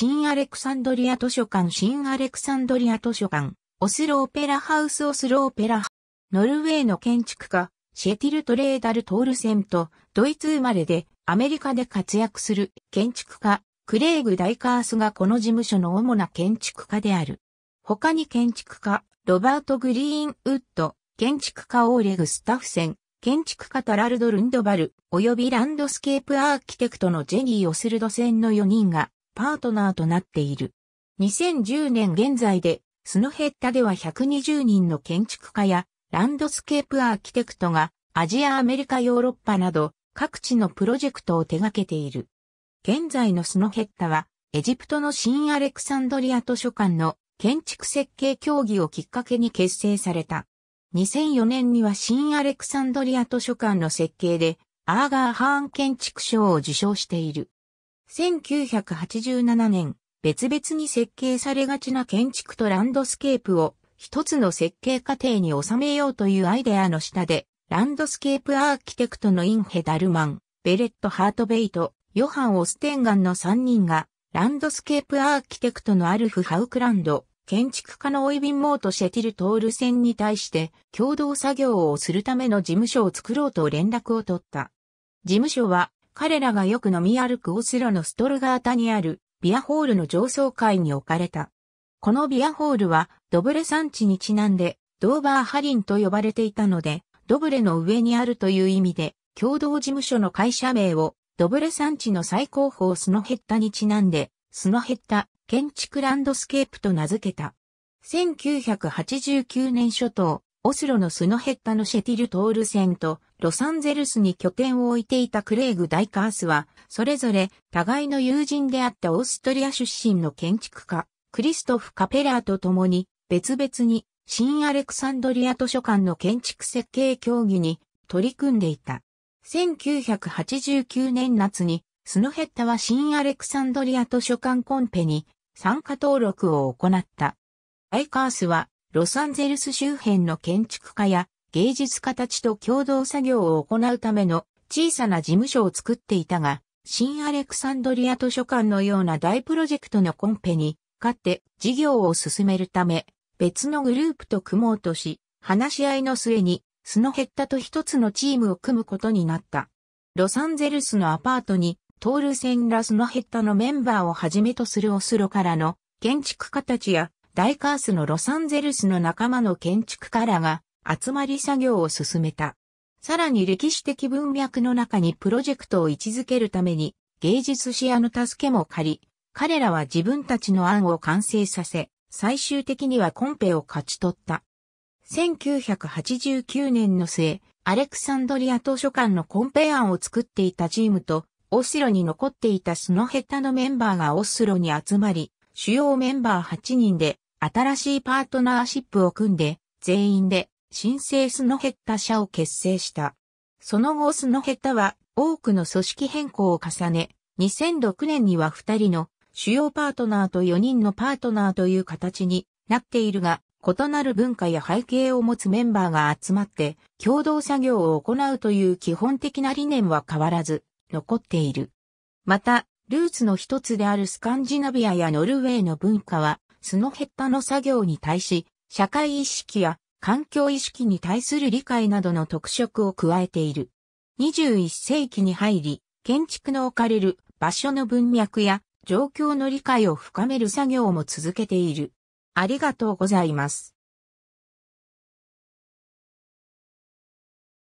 新アレクサンドリア図書館新アレクサンドリア図書館オスロオペラハウスオスロオペラノルウェーの建築家シェティルトレーダルトールセンとドイツ生まれでアメリカで活躍する建築家クレイグ・ダイカースがこの事務所の主な建築家である。他に建築家ロバート・グリーンウッド、建築家オーレグ・スタッフセン、建築家タラルド・ルンドバル、及びランドスケープアーキテクトのジェニー・オスルドセンの4人がパートナーとなっている。2010年現在で、スノヘッタでは120人の建築家やランドスケープアーキテクトがアジア、アメリカ、ヨーロッパなど各地のプロジェクトを手掛けている。現在のスノヘッタはエジプトの新アレクサンドリア図書館の建築設計協議をきっかけに結成された。2004年には新アレクサンドリア図書館の設計でアーガーハーン建築賞を受賞している。1987年、別々に設計されがちな建築とランドスケープを一つの設計過程に収めようというアイデアの下で、ランドスケープアーキテクトのインヘダルマン、ベレット・ハートベイト、ヨハン・オステンガンの3人が、ランドスケープアーキテクトのアルフ・ハウクランド、建築家のオイビン・モート・シェティル・トールセンに対して共同作業をするための事務所を作ろうと連絡を取った。事務所は彼らがよく飲み歩くオスロのストルガータにあるビアホールの上層階に置かれた。このビアホールはドブレ山地にちなんでドーバーハリンと呼ばれていたので、ドブレの上にあるという意味で、共同事務所の会社名をドブレ山地の最高峰スノヘッタにちなんで、スノヘッタ建築ランドスケープと名付けた。1989年初頭、オスロのスノヘッタのシェティルトールセンとロサンゼルスに拠点を置いていたクレイグ・ダイカースは、それぞれ互いの友人であったオーストリア出身の建築家、クリストフ・カペラーと共に、別々に新アレクサンドリア図書館の建築設計協議に取り組んでいた。1989年夏に、スノヘッタは新アレクサンドリア図書館コンペに参加登録を行った。ダイカースはロサンゼルス周辺の建築家や芸術家たちと共同作業を行うための小さな事務所を作っていたが、新アレクサンドリア図書館のような大プロジェクトのコンペに勝って事業を進めるため、別のグループと組もうとし、話し合いの末に、スノヘッタと一つのチームを組むことになった。ロサンゼルスのアパートに、トールセンラスノヘッタのメンバーをはじめとするオスロからの建築家たちやダイカースのロサンゼルスの仲間の建築家らが集まり作業を進めた。さらに歴史的文脈の中にプロジェクトを位置づけるために芸術視野の助けも借り、彼らは自分たちの案を完成させ、最終的にはコンペを勝ち取った。1989年の末、アレクサンドリア図書館のコンペ案を作っていたチームと、オスロに残っていたスノヘッタのメンバーがオスロに集まり、主要メンバー8人で新しいパートナーシップを組んで、全員で新生スノヘッタ社を結成した。その後スノヘッタは多くの組織変更を重ね、2006年には2人の主要パートナーと4人のパートナーという形になっているが、異なる文化や背景を持つメンバーが集まって共同作業を行うという基本的な理念は変わらず残っている。また、ルーツの一つであるスカンジナビアやノルウェーの文化はそのヘッダの作業に対し、社会意識や環境意識に対する理解などの特色を加えている。21世紀に入り、建築の置かれる場所の文脈や状況の理解を深める作業も続けている。ありがとうございます。